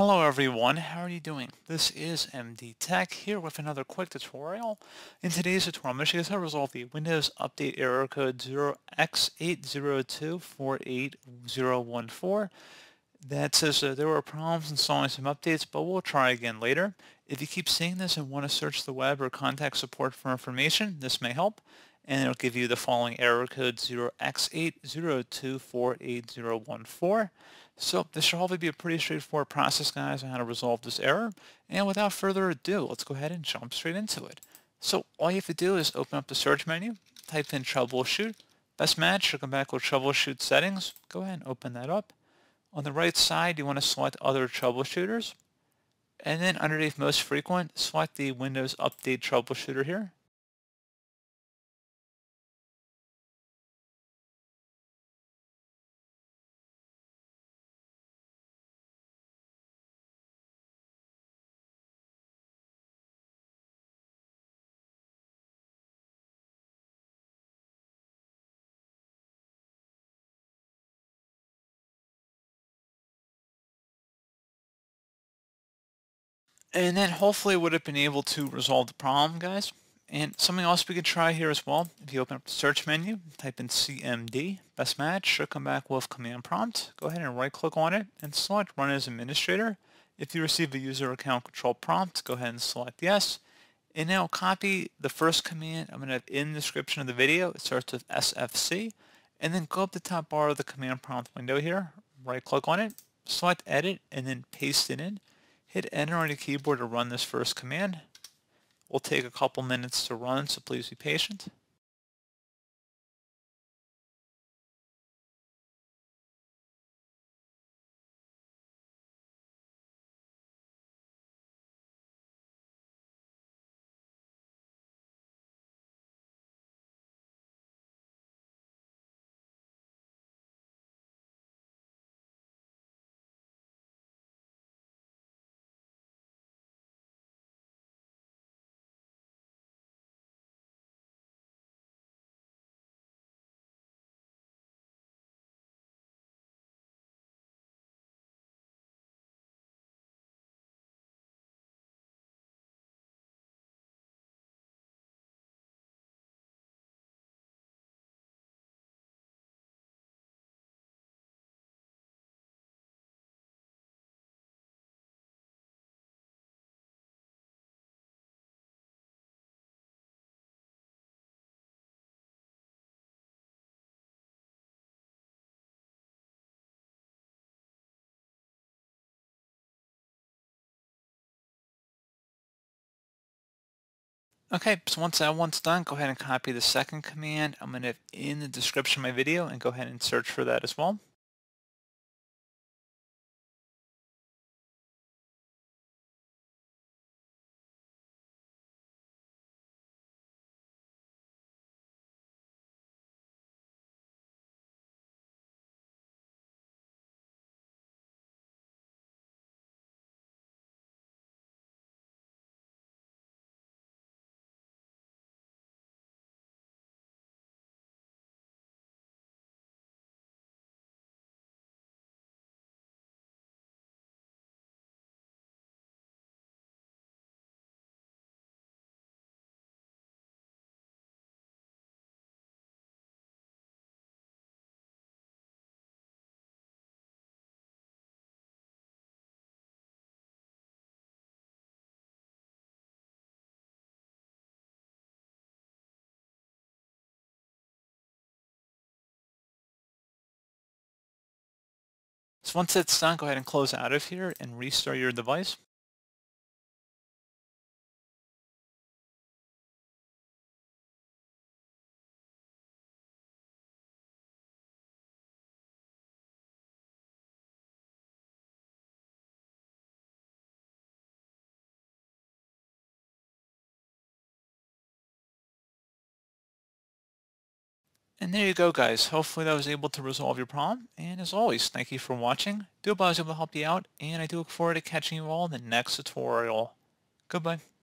Hello everyone, how are you doing? This is MD Tech here with another quick tutorial. In today's tutorial, I'm going to show you how to resolve the Windows Update error code 0x80248014 that says uh, there were problems installing some updates, but we'll try again later. If you keep seeing this and want to search the web or contact support for information, this may help and it'll give you the following error code 0x80248014. So this should hopefully be a pretty straightforward process, guys, on how to resolve this error. And without further ado, let's go ahead and jump straight into it. So all you have to do is open up the search menu, type in troubleshoot, best match, should come back with troubleshoot settings. Go ahead and open that up. On the right side, you want to select other troubleshooters. And then underneath most frequent, select the Windows Update Troubleshooter here. And that hopefully would have been able to resolve the problem, guys. And something else we could try here as well, if you open up the search menu, type in CMD, best match, should come back with command prompt. Go ahead and right click on it and select run as administrator. If you receive a user account control prompt, go ahead and select yes. And now copy the first command I'm going to in the description of the video. It starts with SFC. And then go up the top bar of the command prompt window here, right click on it, select edit, and then paste it in. Hit enter on your keyboard to run this first command. Will take a couple minutes to run, so please be patient. Okay, so once that one's done, go ahead and copy the second command. I'm going to in the description of my video and go ahead and search for that as well. So once that's done, go ahead and close out of here and restart your device. And there you go, guys. Hopefully that was able to resolve your problem. And as always, thank you for watching. Do hope I was able to help you out, and I do look forward to catching you all in the next tutorial. Goodbye.